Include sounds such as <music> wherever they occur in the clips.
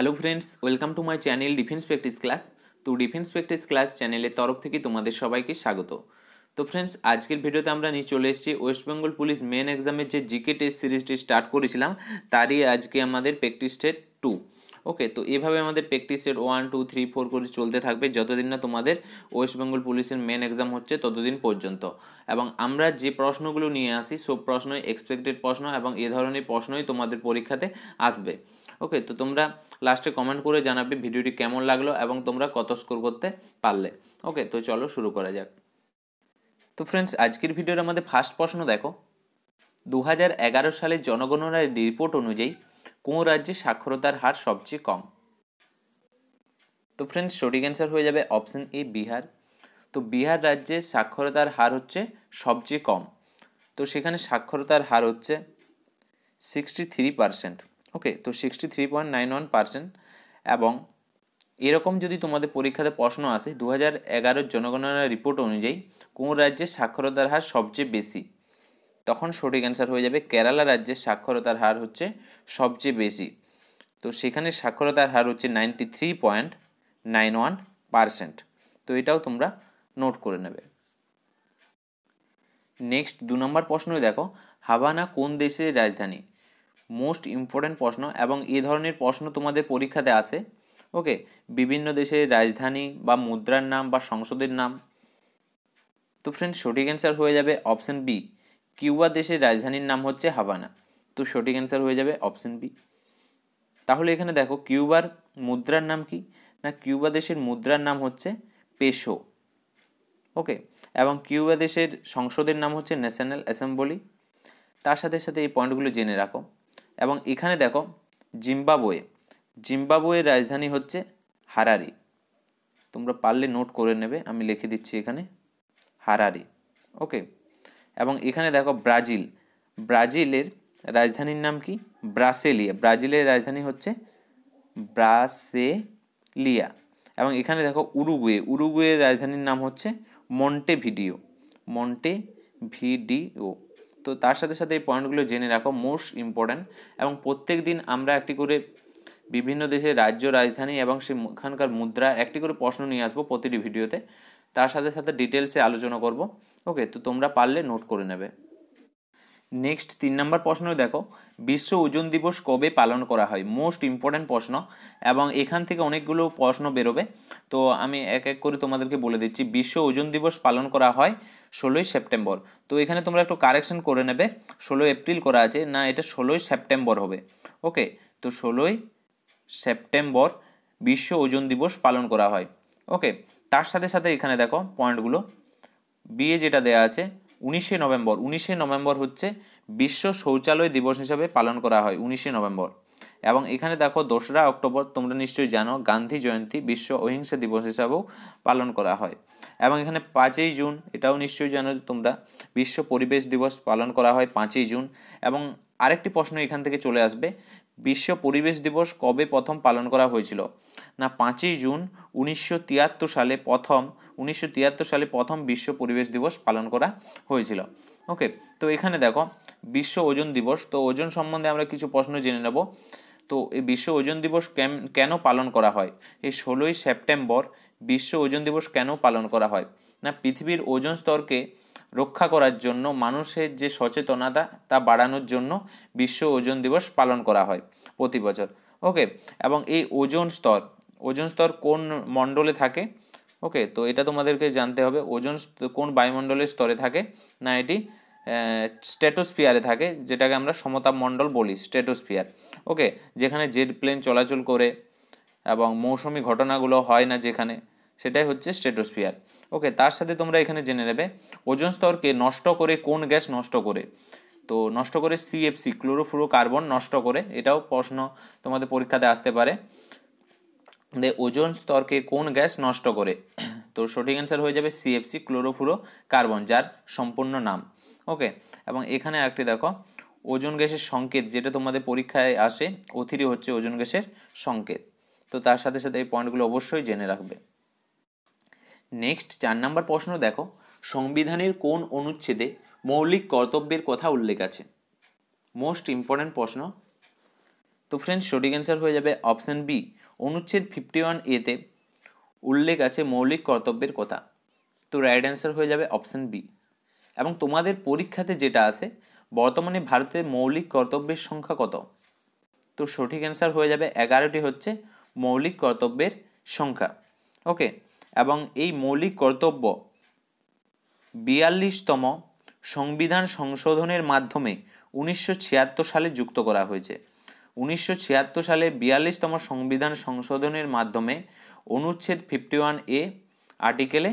hello friends welcome to my channel defence practice class তো defence practice class চ্যানেলের তরফ থেকে তোমাদের সবাইকে স্বাগত তো ফ্রেন্ডস আজকের ভিডিওতে আমরা নিয়ে চলে এসেছি ওয়েস্ট বেঙ্গল পুলিশ মেন এক্সামের যে জিকে টেস্ট সিরিজটি স্টার্ট করেছিলাম তারই আজকে আমাদের প্র্যাকটিস টেট টু ওকে তো এভাবে আমাদের প্র্যাকটিসের ওয়ান টু থ্রি ফোর করে চলতে থাকবে যতদিন না তোমাদের ওয়েস্ট বেঙ্গল পুলিশের মেন এক্সাম হচ্ছে ততদিন পর্যন্ত এবং আমরা যে প্রশ্নগুলো নিয়ে আসি সব প্রশ্নই এক্সপেক্টেড প্রশ্ন এবং এ ধরনের প্রশ্নই তোমাদের পরীক্ষাতে আসবে ওকে তো তোমরা লাস্টে কমেন্ট করে জানাবে ভিডিওটি কেমন লাগলো এবং তোমরা কত স্কোর করতে পারলে ওকে তো চলো শুরু করা যাক তো ফ্রেন্ডস আজকের ভিডিওর আমাদের ফার্স্ট প্রশ্ন দেখো দু সালে জনগণনার রিপোর্ট অনুযায়ী কোন রাজ্যে সাক্ষরতার হার সবচেয়ে কম তো ফ্রেন্ডস সঠিক অ্যান্সার হয়ে যাবে অপশন এ বিহার তো বিহার রাজ্যে সাক্ষরতার হার হচ্ছে সবচেয়ে কম তো সেখানে সাক্ষরতার হার হচ্ছে সিক্সটি থ্রি পারসেন্ট ওকে তো sixty three point nine one percent এবং এরকম যদি তোমাদের পরীক্ষাতে প্রশ্ন আসে দু হাজার এগারোর জনগণনা রিপোর্ট অনুযায়ী কোন রাজ্যের সাক্ষরতার হার সবচেয়ে বেশি তখন সঠিক অ্যান্সার হয়ে যাবে কেরালা রাজ্যের সাক্ষরতার হার হচ্ছে সবচেয়ে বেশি তো সেখানে সাক্ষরতার হার হচ্ছে ninety three point nine one percent তো এটাও তোমরা নোট করে নেবে নেক্সট দু নম্বর প্রশ্ন দেখো হাভানা কোন দেশের রাজধানী মোস্ট ইম্পর্ট্যান্ট প্রশ্ন এবং এ ধরনের প্রশ্ন তোমাদের পরীক্ষাতে আসে ওকে বিভিন্ন দেশের রাজধানী বা মুদ্রার নাম বা সংসদের নাম তো ফ্রেন্ড সঠিক অ্যান্সার হয়ে যাবে অপশান বি কিউবা দেশের রাজধানীর নাম হচ্ছে হাবানা তো সঠিক অ্যান্সার হয়ে যাবে অপশান বি তাহলে এখানে দেখো কিউবার মুদ্রার নাম কি না কিউবা দেশের মুদ্রার নাম হচ্ছে পেশো ওকে এবং কিউবা দেশের সংসদের নাম হচ্ছে ন্যাশনাল অ্যাসেম্বলি তার সাথে সাথে এই পয়েন্টগুলো জেনে রাখো এবং এখানে দেখো জিম্বাবোয়ে জিম্বাবোয়ের রাজধানী হচ্ছে হারারি তোমরা পারলে নোট করে নেবে আমি লিখে দিচ্ছি এখানে হারারি ওকে এবং এখানে দেখো ব্রাজিল ব্রাজিলের রাজধানীর নাম কি ব্রাসেলিয়া ব্রাজিলের রাজধানী হচ্ছে ব্রাসেলিয়া এবং এখানে দেখো উরুগুয়ে উরুগুয়ের রাজধানীর নাম হচ্ছে মন্টে ভিডিও মন্টে ভিডিও তো তার সাথে সাথে এই পয়েন্টগুলো জেনে রাখো মোস্ট ইম্পর্ট্যান্ট এবং প্রত্যেক দিন আমরা একটি করে বিভিন্ন দেশের রাজ্য রাজধানী এবং সেখানকার মুদ্রা একটি করে প্রশ্ন নিয়ে আসবো প্রতিটি ভিডিওতে তার সাথে সাথে ডিটেলসে আলোচনা করব ওকে তো তোমরা পারলে নোট করে নেবে নেক্সট তিন নম্বর প্রশ্ন দেখো বিশ্ব ওজন দিবস কবে পালন করা হয় মোস্ট ইম্পর্ট্যান্ট প্রশ্ন এবং এখান থেকে অনেকগুলো প্রশ্ন বেরোবে তো আমি এক এক করে তোমাদেরকে বলে দিচ্ছি বিশ্ব ওজন দিবস পালন করা হয় ষোলোই সেপ্টেম্বর তো এখানে তোমরা একটু কারেকশন করে নেবে ষোলোই এপ্রিল করা আছে না এটা ষোলোই সেপ্টেম্বর হবে ওকে তো ষোলোই সেপ্টেম্বর বিশ্ব ওজন দিবস পালন করা হয় ওকে তার সাথে সাথে এখানে দেখো পয়েন্টগুলো বিয়ে যেটা দেয়া আছে উনিশে নভেম্বর উনিশে নভেম্বর হচ্ছে বিশ্ব শৌচালয় দিবস হিসাবে পালন করা হয় উনিশে নভেম্বর এবং এখানে দেখো দোসরা অক্টোবর তোমরা নিশ্চয়ই জানো গান্ধী জয়ন্তী বিশ্ব অহিংসা দিবস হিসাবেও পালন করা হয় এবং এখানে পাঁচই জুন এটাও নিশ্চয়ই জানো তোমরা বিশ্ব পরিবেশ দিবস পালন করা হয় পাঁচই জুন এবং আরেকটি প্রশ্ন এখান থেকে চলে আসবে বিশ্ব পরিবেশ দিবস কবে প্রথম পালন করা হয়েছিল না পাঁচই জুন উনিশশো সালে প্রথম উনিশশো সালে প্রথম বিশ্ব পরিবেশ দিবস পালন করা হয়েছিল ওকে তো এখানে দেখো বিশ্ব ওজন দিবস তো ওজন সম্বন্ধে আমরা কিছু প্রশ্ন জেনে নেব তো এই বিশ্ব ওজন দিবস কেন পালন করা হয় এই ষোলোই সেপ্টেম্বর বিশ্ব ওজন দিবস কেন পালন করা হয় না পৃথিবীর ওজন স্তরকে রক্ষা করার জন্য মানুষের যে সচেতনতা তা বাড়ানোর জন্য বিশ্ব ওজন দিবস পালন করা হয় প্রতি বছর ওকে এবং এই ওজন স্তর ওজন স্তর কোন মণ্ডলে থাকে ওকে তো এটা তোমাদেরকে জানতে হবে ওজন কোন বায়ুমণ্ডলের স্তরে থাকে না এটি স্ট্যাটোস্ফিয়ারে থাকে যেটাকে আমরা সমতাপ মণ্ডল বলি স্ট্যাটোস্ফিয়ার ওকে যেখানে জেড প্লেন চলাচল করে এবং মৌসুমি ঘটনাগুলো হয় না যেখানে সেটাই হচ্ছে স্ট্রেটোস্ফিয়ার ওকে তার সাথে তোমরা এখানে জেনে নেবে ওজন স্তরকে নষ্ট করে কোন গ্যাস নষ্ট করে তো নষ্ট করে সিএফসি ক্লোরোফ্লোরো কার্বন নষ্ট করে এটাও প্রশ্ন তোমাদের পরীক্ষাতে আসতে পারে ওজন স্তরকে কোন গ্যাস নষ্ট করে <clears throat> তো সঠিক অ্যান্সার হয়ে যাবে সিএফসি ক্লোরোফ্লোরো কার্বন যার সম্পূর্ণ নাম ওকে এবং এখানে একটি দেখো ওজন গ্যাসের সংকেত যেটা তোমাদের পরীক্ষায় আসে অথিরি হচ্ছে ওজন গ্যাসের সংকেত তো তার সাথে সাথে এই পয়েন্টগুলো অবশ্যই জেনে রাখবে নেক্সট চার নম্বর প্রশ্ন দেখো সংবিধানের কোন অনুচ্ছেদে মৌলিক কর্তব্যের কথা উল্লেখ আছে মোস্ট ইম্পর্ট্যান্ট প্রশ্ন তো ফ্রেন্ডস সঠিক অ্যান্সার হয়ে যাবে অপশান বি অনুচ্ছেদ ফিফটি ওয়ান এতে উল্লেখ আছে মৌলিক কর্তব্যের কথা তো রাইট অ্যান্সার হয়ে যাবে অপশান বি এবং তোমাদের পরীক্ষাতে যেটা আছে বর্তমানে ভারতের মৌলিক কর্তব্যের সংখ্যা কত তো সঠিক অ্যান্সার হয়ে যাবে এগারোটি হচ্ছে মৌলিক কর্তব্যের সংখ্যা ওকে এবং এই মৌলিক কর্তব্য বিয়াল্লিশতম সংবিধান সংশোধনের মাধ্যমে উনিশশো সালে যুক্ত করা হয়েছে উনিশশো সালে বিয়াল্লিশতম সংবিধান সংশোধনের মাধ্যমে অনুচ্ছেদ ফিফটি ওয়ান এ আর্টিকেলে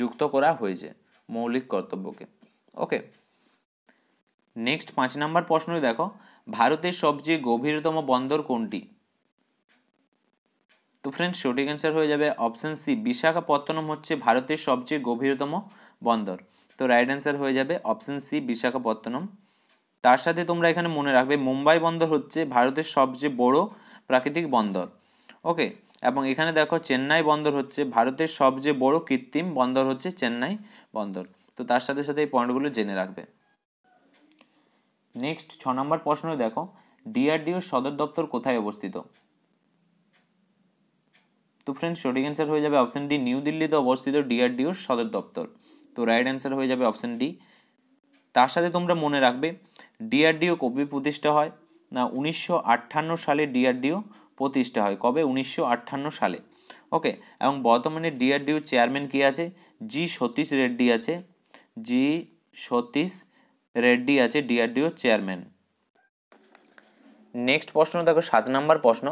যুক্ত করা হয়েছে মৌলিক কর্তব্যকে ওকে নেক্সট পাঁচ নম্বর প্রশ্ন দেখো ভারতের সবচেয়ে গভীরতম বন্দর কোনটি তো ফ্রেন্ডস সঠিক অ্যান্সার হয়ে যাবে অপশান সি বিশাখাপত্তনম হচ্ছে ভারতের সবচেয়ে গভীরতম বন্দর তো রাইট অ্যান্সার হয়ে যাবে অপশান সি বিশাখাপত্তনম তার সাথে তোমরা এখানে মনে রাখবে মুম্বাই বন্দর হচ্ছে ভারতের সবচেয়ে বড় প্রাকৃতিক বন্দর ওকে এবং এখানে দেখো চেন্নাই বন্দর হচ্ছে ভারতের সবচেয়ে বড় কৃত্রিম বন্দর হচ্ছে চেন্নাই বন্দর তো তার সাথে সাথে এই পয়েন্টগুলো জেনে রাখবে নেক্সট ছ নম্বর প্রশ্ন দেখো ডিআরডিওর সদর দপ্তর কোথায় অবস্থিত তো ফ্রেন্ড সঠিক অ্যান্সার হয়ে যাবে অপশন ডি নিউ দিল্লিতে অবস্থিত ডিআরডিওর সদর দপ্তর তো রাইট অ্যান্সার হয়ে যাবে অপশন ডি তার সাথে তোমরা মনে রাখবে ডিআরডিও কবে প্রতিষ্ঠা হয় না উনিশশো সালে ডিআরডিও প্রতিষ্ঠা হয় কবে উনিশশো সালে ওকে এবং বর্তমানে ডিআরডিও চেয়ারম্যান কি আছে জি সতীশ রেড্ডি আছে জি সতীশ রেড্ডি আছে ডিআরডিও চেয়ারম্যান নেক্সট প্রশ্ন দেখো সাত নম্বর প্রশ্ন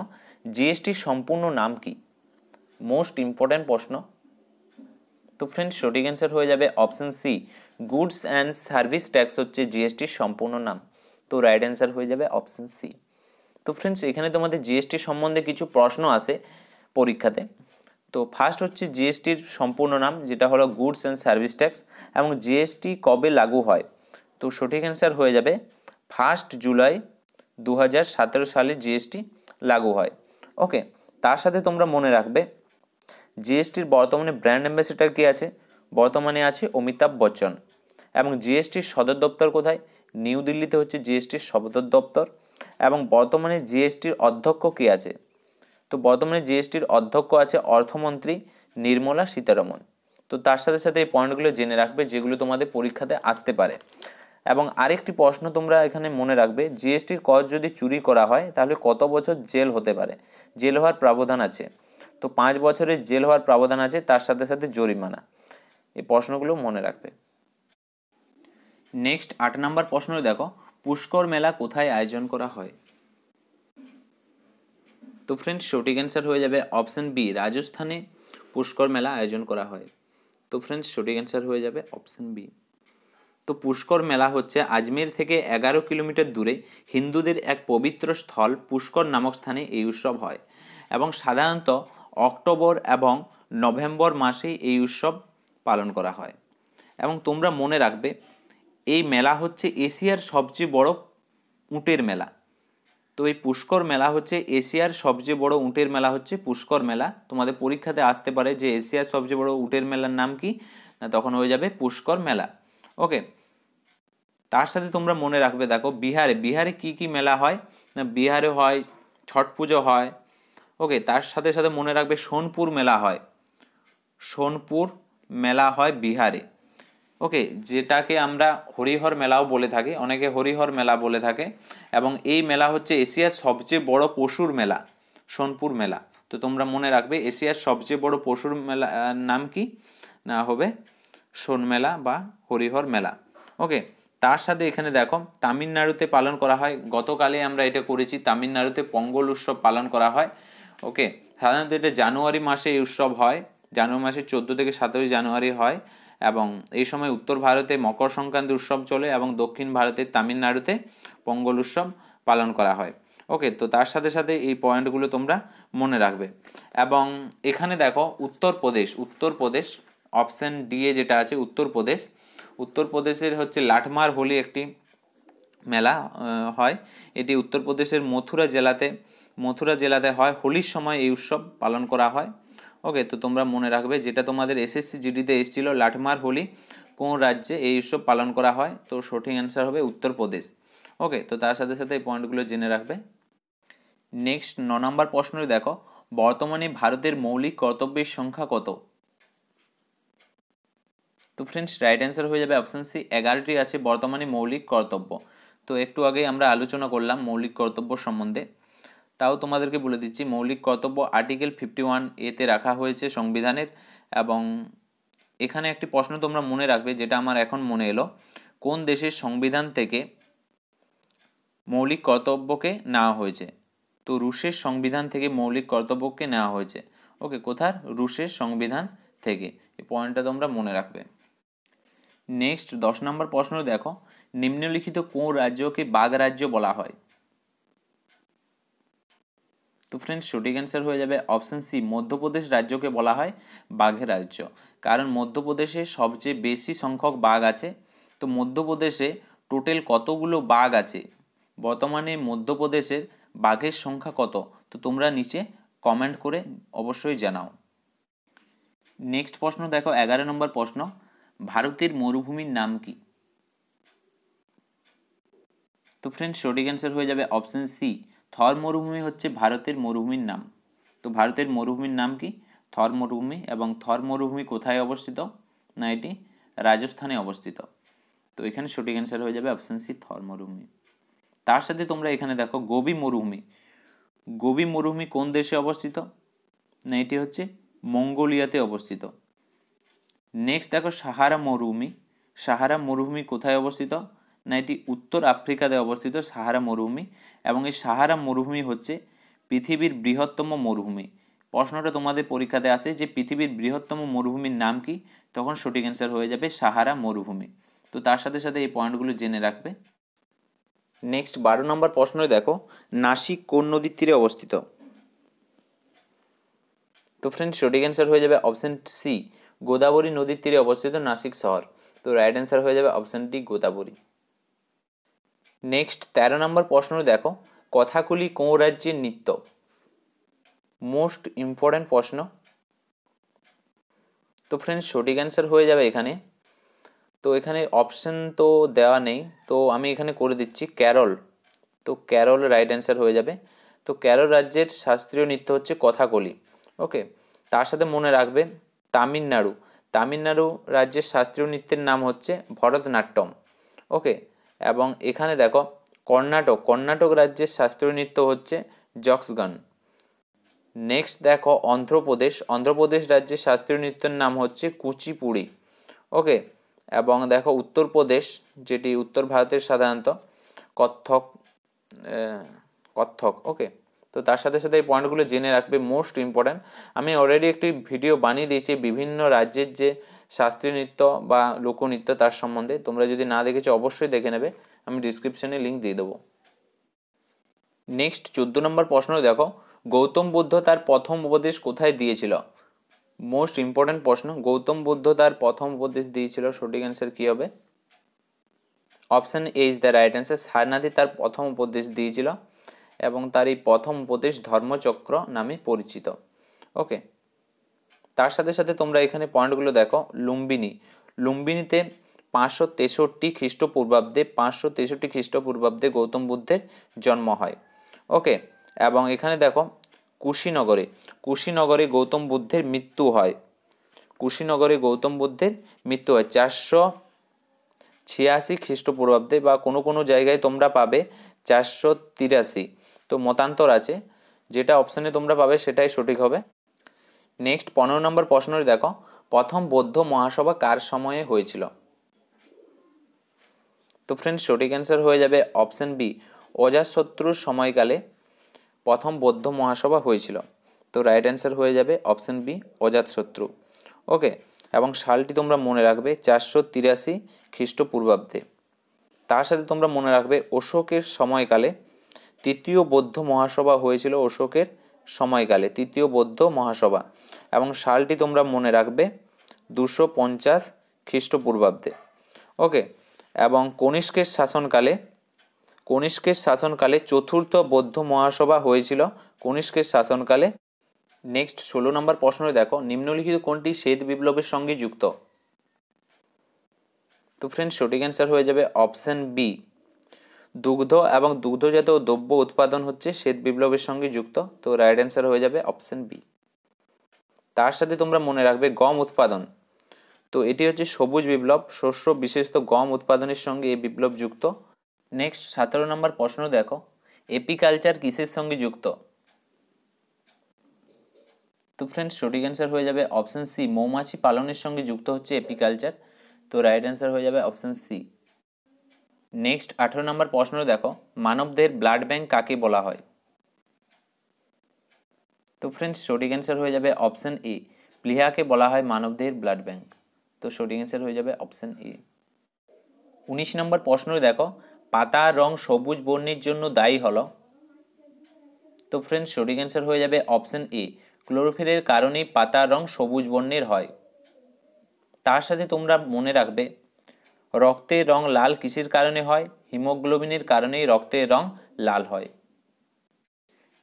জিএসটির সম্পূর্ণ নাম কী মোস্ট ইম্পর্ট্যান্ট প্রশ্ন তো ফ্রেন্ডস সঠিক অ্যান্সার হয়ে যাবে option C goods and service tax হচ্ছে জিএসটির সম্পূর্ণ নাম তো রাইট অ্যান্সার হয়ে যাবে অপশান সি তো ফ্রেন্ডস এখানে তোমাদের জিএসটি সম্বন্ধে কিছু প্রশ্ন আসে পরীক্ষাতে তো ফার্স্ট হচ্ছে জিএসটির সম্পূর্ণ নাম যেটা হলো গুডস অ্যান্ড সার্ভিস ট্যাক্স এবং জিএসটি কবে লাগু হয় তো সঠিক অ্যান্সার হয়ে যাবে ফার্স্ট জুলাই দু সালে জিএসটি লাগু হয় ওকে তার সাথে তোমরা মনে রাখবে জিএসটির বর্তমানে ব্র্যান্ড অ্যাম্বাসেডার কে আছে বর্তমানে আছে অমিতাভ বচ্চন এবং জিএসটির সদর দপ্তর কোথায় নিউ দিল্লিতে হচ্ছে জিএসটির সদর দপ্তর এবং বর্তমানে জিএসটির অধ্যক্ষ কে আছে তো বর্তমানে জিএসটির অধ্যক্ষ আছে অর্থমন্ত্রী নির্মলা সীতারমন তো তার সাথে সাথে এই পয়েন্টগুলো জেনে রাখবে যেগুলো তোমাদের পরীক্ষাতে আসতে পারে এবং আরেকটি প্রশ্ন তোমরা এখানে মনে রাখবে জিএসটির কর যদি চুরি করা হয় তাহলে কত বছর জেল হতে পারে জেল হওয়ার প্রাবধান আছে তো পাঁচ বছরের জেল হওয়ার প্রাবধান আছে তার সাথে সাথে জরিমানা এই প্রশ্নগুলো মনে রাখবে নেক্সট আট নম্বর প্রশ্ন দেখো পুষ্কর মেলা কোথায় আয়োজন করা হয় তো ফ্রেন্ডস সঠিক অ্যান্সার হয়ে যাবে অপশান বি রাজস্থানে পুষ্কর মেলা আয়োজন করা হয় তো ফ্রেন্ডস সঠিক অ্যান্সার হয়ে যাবে অপশান বি তো পুষ্কর মেলা হচ্ছে আজমের থেকে এগারো কিলোমিটার দূরে হিন্দুদের এক পবিত্র স্থল পুষ্কর নামক স্থানে এই উৎসব হয় এবং সাধারণত অক্টোবর এবং নভেম্বর মাসে এই উৎসব পালন করা হয় এবং তোমরা মনে রাখবে এই মেলা হচ্ছে এশিয়ার সবচেয়ে বড় উটের মেলা তো এই পুষ্কর মেলা হচ্ছে এশিয়ার সবচেয়ে বড় উটের মেলা হচ্ছে পুষ্কর মেলা তোমাদের পরীক্ষাতে আসতে পারে যে এশিয়ার সবচেয়ে বড় উটের মেলার নাম কি না তখন হয়ে যাবে পুষ্কর মেলা ওকে তার সাথে তোমরা মনে রাখবে দেখো বিহারে বিহারে কি কি মেলা হয় না বিহারে হয় ছট পুজো হয় ওকে তার সাথে সাথে মনে রাখবে সোনপুর মেলা হয় সোনপুর মেলা হয় বিহারে ওকে যেটাকে আমরা হরিহর মেলাও বলে থাকি অনেকে হরিহর মেলা বলে থাকে এবং এই মেলা হচ্ছে এশিয়ার সবচেয়ে বড় পশুর মেলা সোনপুর মেলা তো তোমরা মনে রাখবে এশিয়ার সবচেয়ে বড় পশুর মেলা নাম কি না হবে সোনমেলা বা হরিহর মেলা ওকে তার সাথে এখানে দেখো তামিলনাড়ুতে পালন করা হয় গতকালে আমরা এটা করেছি তামিলনাড়ুতে পঙ্গল উৎসব পালন করা হয় ওকে সাধারণত এটা জানুয়ারি মাসে এই উৎসব হয় জানুয়ারি মাসে চোদ্দো থেকে সাতই জানুয়ারি হয় এবং এই সময় উত্তর ভারতে মকর সংক্রান্তি উৎসব চলে এবং দক্ষিণ ভারতের তামিলনাড়ুতে পঙ্গল উৎসব পালন করা হয় ওকে তো তার সাথে সাথে এই পয়েন্টগুলো তোমরা মনে রাখবে এবং এখানে দেখো উত্তরপ্রদেশ উত্তরপ্রদেশ অপশান ডি এ যেটা আছে উত্তরপ্রদেশ উত্তরপ্রদেশের হচ্ছে লাঠমার হোলি একটি মেলা হয় এটি উত্তরপ্রদেশের মথুরা জেলাতে মথুরা জেলাতে হয় হোলির সময় এই উৎসব পালন করা হয় ওকে তো তোমরা মনে রাখবে যেটা তোমাদের এসএসসি জিডিতে এসেছিলো লাঠমার হোলি কোন রাজ্যে এই উৎসব পালন করা হয় তো সঠিক অ্যান্সার হবে উত্তরপ্রদেশ ওকে তো তার সাথে সাথে এই পয়েন্টগুলো জেনে রাখবে নেক্সট ন নম্বর প্রশ্নটি দেখো বর্তমানে ভারতের মৌলিক কর্তব্যের সংখ্যা কত তো ফ্রেন্ডস রাইট অ্যান্সার হয়ে যাবে অপশান সি এগারোটি আছে বর্তমানে মৌলিক কর্তব্য তো একটু আগে আমরা আলোচনা করলাম মৌলিক কর্তব্য সম্বন্ধে তাও তোমাদেরকে বলে দিচ্ছি মৌলিক কর্তব্য আর্টিকেল ফিফটি ওয়ান এতে রাখা হয়েছে সংবিধানের এবং এখানে একটি প্রশ্ন তোমরা মনে রাখবে যেটা আমার এখন মনে এলো কোন দেশের সংবিধান থেকে মৌলিক কর্তব্যকে নেওয়া হয়েছে তো রুশের সংবিধান থেকে মৌলিক কর্তব্যকে নেওয়া হয়েছে ওকে কোথার রুশের সংবিধান থেকে এই পয়েন্টটা তোমরা মনে রাখবে নেক্সট দশ নম্বর প্রশ্ন দেখো নিম্নলিখিত কোন রাজ্যকে বাঘ রাজ্য বলা হয় তো ফ্রেন্ডস সঠিক অ্যান্সার হয়ে যাবে অপশান সি মধ্যপ্রদেশ রাজ্যকে বলা হয় বাঘের রাজ্য কারণ মধ্যপ্রদেশে সবচেয়ে বেশি সংখ্যক বাঘ আছে তো মধ্যপ্রদেশে টোটাল কতগুলো বাঘ আছে বর্তমানে মধ্যপ্রদেশের বাঘের সংখ্যা কত তো তোমরা নিচে কমেন্ট করে অবশ্যই জানাও নেক্সট প্রশ্ন দেখো এগারো নম্বর প্রশ্ন ভারতের মরুভূমির নাম কি তো ফ্রেন্ডস সঠিক অ্যান্সার হয়ে যাবে অপশান সি থর মরুভূমি হচ্ছে ভারতের মরুভূমির নাম তো ভারতের মরুভূমির নাম কি থর মরুভূমি এবং থর মরুভূমি কোথায় অবস্থিত না এটি রাজস্থানে অবস্থিত তো এখানে সঠিক অ্যান্সার হয়ে যাবে অপশান সি থর মরুভূমি তার সাথে তোমরা এখানে দেখো গোবি মরুভূমি গোবি মরুভূমি কোন দেশে অবস্থিত না এটি হচ্ছে মঙ্গোলিয়াতে অবস্থিত নেক্সট দেখো সাহারা মরুভূমি সাহারা মরুভূমি কোথায় অবস্থিত না এটি উত্তর আফ্রিকাতে অবস্থিত সাহারা মরুভূমি এবং এই সাহারা মরুভূমি হচ্ছে পৃথিবীর বৃহত্তম মরুভূমি প্রশ্নটা তোমাদের পরীক্ষাতে আসে যে পৃথিবীর বৃহত্তম মরুভূমির নাম কি তখন সঠিক অ্যান্সার হয়ে যাবে সাহারা মরুভূমি তো তার সাথে সাথে এই পয়েন্টগুলো জেনে রাখবে নেক্সট বারো নম্বর প্রশ্ন দেখো নাসিক কোন নদীর তীরে অবস্থিত তো ফ্রেন্ড সঠিক অ্যান্সার হয়ে যাবে অপশন সি গোদাবরী নদীর তীরে অবস্থিত নাসিক শহর তো রাইট অ্যান্সার হয়ে যাবে অপশান ডি গোদাবরী নেক্সট ১৩ নম্বর প্রশ্ন দেখো কথাগুলি কোন রাজ্যের নৃত্য মোস্ট ইম্পর্ট্যান্ট প্রশ্ন তো ফ্রেন্ডস সঠিক অ্যান্সার হয়ে যাবে এখানে তো এখানে অপশন তো দেওয়া নেই তো আমি এখানে করে দিচ্ছি ক্যারল তো ক্যারল রাইট অ্যান্সার হয়ে যাবে তো ক্যারল রাজ্যের শাস্ত্রীয় নৃত্য হচ্ছে কথাকলি ওকে তার সাথে মনে রাখবে তামিলনাড়ু তামিলনাড়ু রাজ্যের শাস্ত্রীয় নৃত্যের নাম হচ্ছে ভরতনাট্যম ওকে এবং এখানে দেখো কর্ণাটক কর্ণাটক রাজ্যের শাস্ত্রীয় নৃত্য হচ্ছে জক্সগান নেক্সট দেখো অন্ধ্রপ্রদেশ অন্ধ্রপ্রদেশ রাজ্যের শাস্ত্রীয় নৃত্যের নাম হচ্ছে কুচিপুড়ি ওকে এবং দেখো উত্তরপ্রদেশ যেটি উত্তর ভারতের সাধারণত কত্থক কত্থক ওকে তো তার সাথে সাথে এই পয়েন্টগুলো জেনে রাখবে মোস্ট ইম্পর্ট্যান্ট আমি অলরেডি একটি ভিডিও বানিয়ে দিয়েছি বিভিন্ন রাজ্যের যে শাস্ত্রীয় নৃত্য বা লোকনৃত্য তার সম্বন্ধে তোমরা যদি না দেখেছো অবশ্যই দেখে নেবে আমি ডিসক্রিপশানে লিঙ্ক দিয়ে দেবো নেক্সট চোদ্দ নম্বর প্রশ্ন দেখো গৌতম বুদ্ধ তার প্রথম উপদেশ কোথায় দিয়েছিল মোস্ট ইম্পর্ট্যান্ট প্রশ্ন গৌতম বুদ্ধ তার প্রথম উপদেশ দিয়েছিল সঠিক অ্যান্সার কী হবে option A is the right answer সারনাথই তার প্রথম উপদেশ দিয়েছিল এবং তার এই প্রথম উপদেশ ধর্মচক্র নামে পরিচিত ওকে তার সাথে সাথে তোমরা এখানে পয়েন্টগুলো দেখো লুম্বিনী লুম্বিনীতে পাঁচশো তেষট্টি খ্রিস্টপূর্বাব্দে পাঁচশো তেষট্টি খ্রিস্টপূর্বাব্দে গৌতম বুদ্ধের জন্ম হয় ওকে এবং এখানে দেখো কুশিনগরে কুশীনগরে গৌতম বুদ্ধের মৃত্যু হয় কুশীনগরে গৌতম বুদ্ধের মৃত্যু হয় চারশো ছিয়াশি খ্রিস্টপূর্বাব্দে বা কোনো কোনো জায়গায় তোমরা পাবে চারশো তিরাশি তো মতান্তর আছে যেটা অপশানে তোমরা পাবে সেটাই সঠিক হবে নেক্সট পনেরো নম্বর প্রশ্নটি দেখো প্রথম বৌদ্ধ মহাসভা কার সময়ে হয়েছিল তো ফ্রেন্ড সঠিক অ্যান্সার হয়ে যাবে অপশান বি অজাশত্রুর সময়কালে প্রথম বৌদ্ধ মহাসভা হয়েছিল তো রাইট অ্যান্সার হয়ে যাবে অপশান বি অজাতশত্রু ওকে এবং সালটি তোমরা মনে রাখবে চারশো তিরাশি খ্রিস্টপূর্বাব্দে তার সাথে তোমরা মনে রাখবে অশোকের সময়কালে তৃতীয় বৌদ্ধ মহাসভা হয়েছিল অশোকের সময়কালে তৃতীয় বৌদ্ধ মহাসভা এবং সালটি তোমরা মনে রাখবে দুশো পঞ্চাশ খ্রিস্টপূর্বাব্দে ওকে এবং কনিষ্কের শাসনকালে কনিষ্কের শাসনকালে চতুর্থ বৌদ্ধ মহাসভা হয়েছিল কনিষ্কের শাসনকালে নেক্সট ষোলো নম্বর প্রশ্ন দেখো নিম্নলিখিত কোনটি শ্বেত বিপ্লবের সঙ্গে যুক্ত তো ফ্রেন্ড সঠিক অ্যান্সার হয়ে যাবে অপশান বি দুগ্ধ এবং দুগ্ধজাত দ্রব্য উৎপাদন হচ্ছে শ্বেত বিপ্লবের সঙ্গে যুক্ত তো রাইট অ্যান্সার হয়ে যাবে অপশন বি তার সাথে তোমরা মনে রাখবে গম উৎপাদন তো এটি হচ্ছে সবুজ বিপ্লব শস্য বিশেষত গম উৎপাদনের সঙ্গে এই বিপ্লব যুক্ত নেক্সট সতেরো নম্বর প্রশ্ন দেখো এপিকালচার কিসের সঙ্গে যুক্ত তো ফ্রেন্ডস সঠিক অ্যান্সার হয়ে যাবে অপশান সি মৌমাছি পালনের সঙ্গে যুক্ত হচ্ছে এপিকালচার তো রাইট অ্যান্সার হয়ে যাবে অপশান সি নেক্সট আঠেরো নম্বর প্রশ্ন দেখো মানবদের ব্লাড ব্যাংক কাকে বলা হয় তো ফ্রেন্ডস সঠিক অ্যান্সার হয়ে যাবে অপশান এ প্লিহাকে বলা হয় মানবদের ব্লাড ব্যাংক তো সঠিক অ্যান্সার হয়ে যাবে অপশান এ উনিশ নম্বর প্রশ্ন দেখো পাতা রং সবুজ বর্ণের জন্য দায়ী হলো তো ফ্রেন্ডস সঠিক অ্যান্সার হয়ে যাবে অপশান এ ক্লোরোফিলের কারণেই পাতা রং সবুজ বর্ণের হয় তার সাথে তোমরা মনে রাখবে রক্তের রং লাল কিসের কারণে হয় হিমোগ্লোবিনের কারণেই রক্তের রং লাল হয়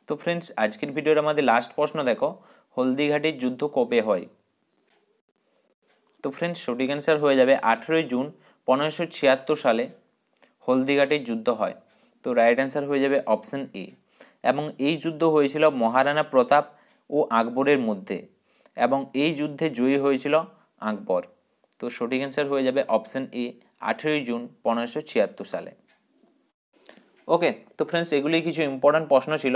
তো ফ্রেন্ডস আজকের ভিডিওর আমাদের লাস্ট প্রশ্ন দেখো হলদিঘাটের যুদ্ধ কবে হয় তো ফ্রেন্ডস সঠিক অ্যান্সার হয়ে যাবে আঠেরোই জুন পনেরোশো ছিয়াত্তর সালে হলদিঘাটের যুদ্ধ হয় তো রাইট অ্যান্সার হয়ে যাবে অপশান এ এবং এই যুদ্ধ হয়েছিল মহারানা প্রতাপ ও আকবরের মধ্যে এবং এই যুদ্ধে জয়ী হয়েছিল আকবর তো সঠিক অ্যান্সার হয়ে যাবে অপশান এ আঠেরোই জুন পনেরোশো ছিয়াত্তর সালে ওকে তো ফ্রেন্ডস এগুলি কিছু ইম্পর্ট্যান্ট প্রশ্ন ছিল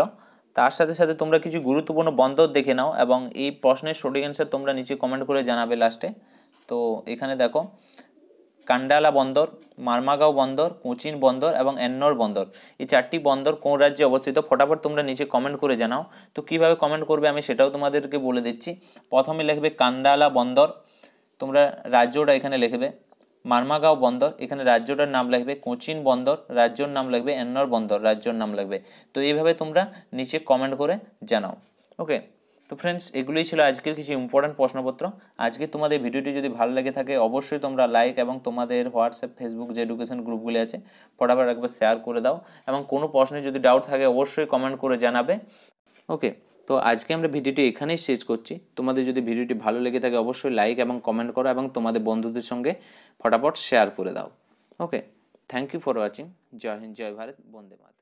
তার সাথে সাথে তোমরা কিছু গুরুত্বপূর্ণ বন্দর দেখে নাও এবং এই প্রশ্নের সঠিক অ্যান্সার তোমরা নিচে কমেন্ট করে জানাবে লাস্টে তো এখানে দেখো কান্ডালা বন্দর মারমাগাঁও বন্দর কোচিন বন্দর এবং এন্নোর বন্দর এই চারটি বন্দর কোন রাজ্যে অবস্থিত ফটাফট তোমরা নিচে কমেন্ট করে জানাও তো কিভাবে কমেন্ট করবে আমি সেটাও তোমাদেরকে বলে দিচ্ছি প্রথমে লিখবে কান্ডালা বন্দর তোমরা রাজ্যটা এখানে লিখবে মারমাগাঁও বন্দর এখানে রাজ্যটার নাম লাগবে কোচিন বন্দর রাজ্যর নাম লাগবে এন্নর বন্দর রাজ্যর নাম লাগবে তো এইভাবে তোমরা নিচে কমেন্ট করে জানাও ওকে তো ফ্রেন্ডস এগুলোই ছিল আজকের কিছু ইম্পর্ট্যান্ট প্রশ্নপত্র আজকে তোমাদের ভিডিওটি যদি ভালো লাগে থাকে অবশ্যই তোমরা লাইক এবং তোমাদের হোয়াটসঅ্যাপ ফেসবুক যে এডুকেশন গ্রুপগুলি আছে ফটাফট একবার শেয়ার করে দাও এবং কোনো প্রশ্নে যদি ডাউট থাকে অবশ্যই কমেন্ট করে জানাবে ওকে তো আজকে আমরা ভিডিওটি এখানেই শেষ করছি তোমাদের যদি ভিডিওটি ভালো লেগে থাকে অবশ্যই লাইক এবং কমেন্ট করো এবং তোমাদের বন্ধুদের সঙ্গে ফটাফট শেয়ার করে দাও okay thank you for watching জয় হিন্দ জয় ভারত বন্দে মাতরম